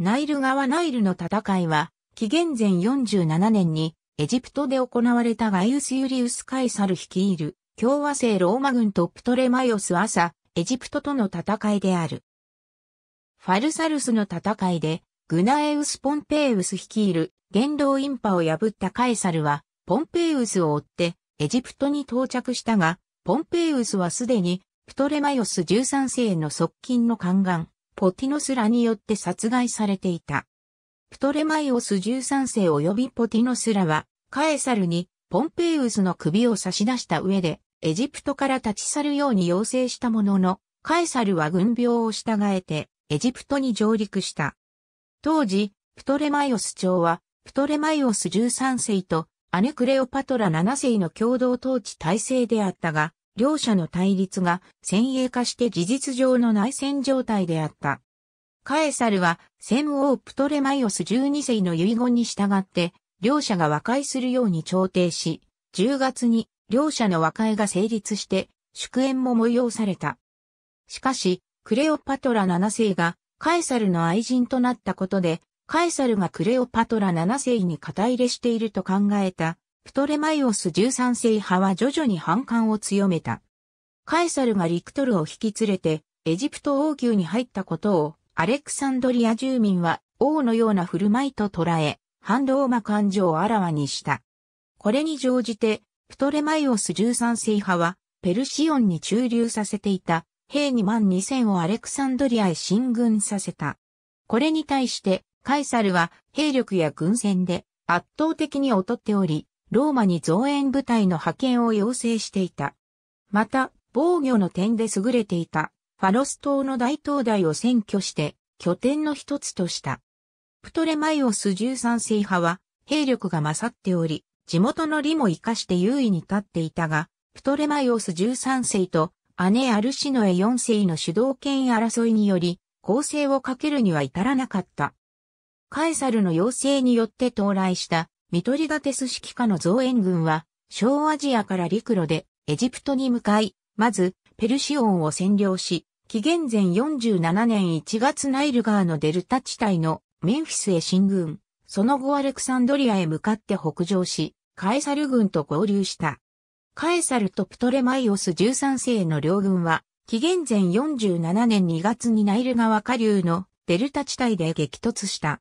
ナイル川ナイルの戦いは、紀元前47年にエジプトで行われたガイウス・ユリウス・カイサル率いる共和制ローマ軍とプトレマイオス・アサ、エジプトとの戦いである。ファルサルスの戦いで、グナエウス・ポンペイウス率いる元老インパを破ったカエサルは、ポンペイウスを追ってエジプトに到着したが、ポンペイウスはすでにプトレマイオス13世の側近の宦官、ポティノスらによって殺害されていた。プトレマイオス13世及びポティノスらは、カエサルにポンペイウスの首を差し出した上で、エジプトから立ち去るように要請したものの、カエサルは軍病を従えて、エジプトに上陸した。当時、プトレマイオス朝は、プトレマイオス13世と、姉クレオパトラ7世の共同統治体制であったが、両者の対立が先鋭化して事実上の内戦状態であった。カエサルは戦王プトレマイオス12世の遺言に従って、両者が和解するように調停し、10月に両者の和解が成立して、祝宴も催された。しかし、クレオパトラ7世がカエサルの愛人となったことで、カエサルがクレオパトラ7世に肩入れしていると考えたプトレマイオス13世派は徐々に反感を強めた。カエサルがリクトルを引き連れて、エジプト王宮に入ったことを、アレクサンドリア住民は王のような振る舞いと捉え、反動マ感情をあらわにした。これに乗じて、プトレマイオス13世派は、ペルシオンに駐留させていた、兵2万2000をアレクサンドリアへ進軍させた。これに対して、カエサルは兵力や軍船で圧倒的に劣っており、ローマに増援部隊の派遣を要請していた。また、防御の点で優れていた、ファロス島の大灯台を占拠して、拠点の一つとした。プトレマイオス13世派は、兵力が勝っており、地元の利も生かして優位に立っていたが、プトレマイオス13世と姉アルシノエ4世の主導権争いにより、攻勢をかけるには至らなかった。カエサルの要請によって到来したミトリガテス式下の増援軍は、小アジアから陸路でエジプトに向かい、まず、ペルシオンを占領し、紀元前47年1月ナイル川のデルタ地帯のメンフィスへ進軍、その後アレクサンドリアへ向かって北上し、カエサル軍と合流した。カエサルとプトレマイオス13世の両軍は、紀元前47年2月にナイル川下流のデルタ地帯で激突した。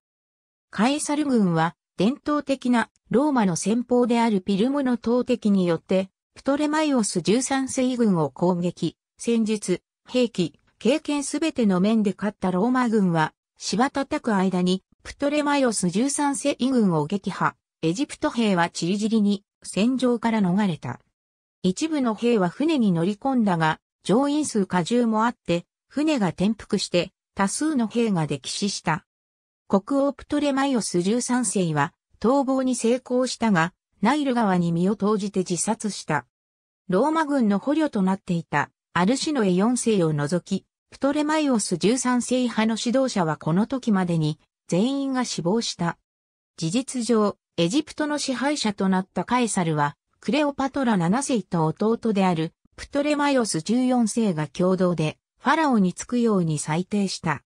カエサル軍は伝統的なローマの戦法であるピルムの投擲によって、プトレマイオス13世軍を攻撃、戦術、兵器、経験すべての面で勝ったローマ軍は、芝叩く間に、プトレマイオス13世軍を撃破、エジプト兵は散り散りに戦場から逃れた。一部の兵は船に乗り込んだが、乗員数過重もあって、船が転覆して多数の兵が溺死した。国王プトレマイオス13世は逃亡に成功したが、ナイル川に身を投じて自殺した。ローマ軍の捕虜となっていたアルシノエ4世を除き、プトレマイオス13世派の指導者はこの時までに全員が死亡した。事実上、エジプトの支配者となったカエサルは、クレオパトラ7世と弟であるプトレマイオス14世が共同でファラオに着くように裁定した。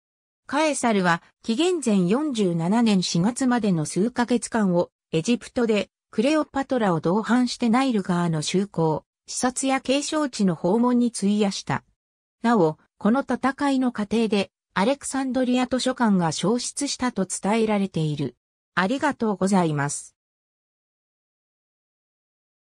カエサルは紀元前47年4月までの数ヶ月間をエジプトでクレオパトラを同伴してナイル川の修行、視察や継承地の訪問に費やした。なお、この戦いの過程でアレクサンドリア図書館が消失したと伝えられている。ありがとうございます。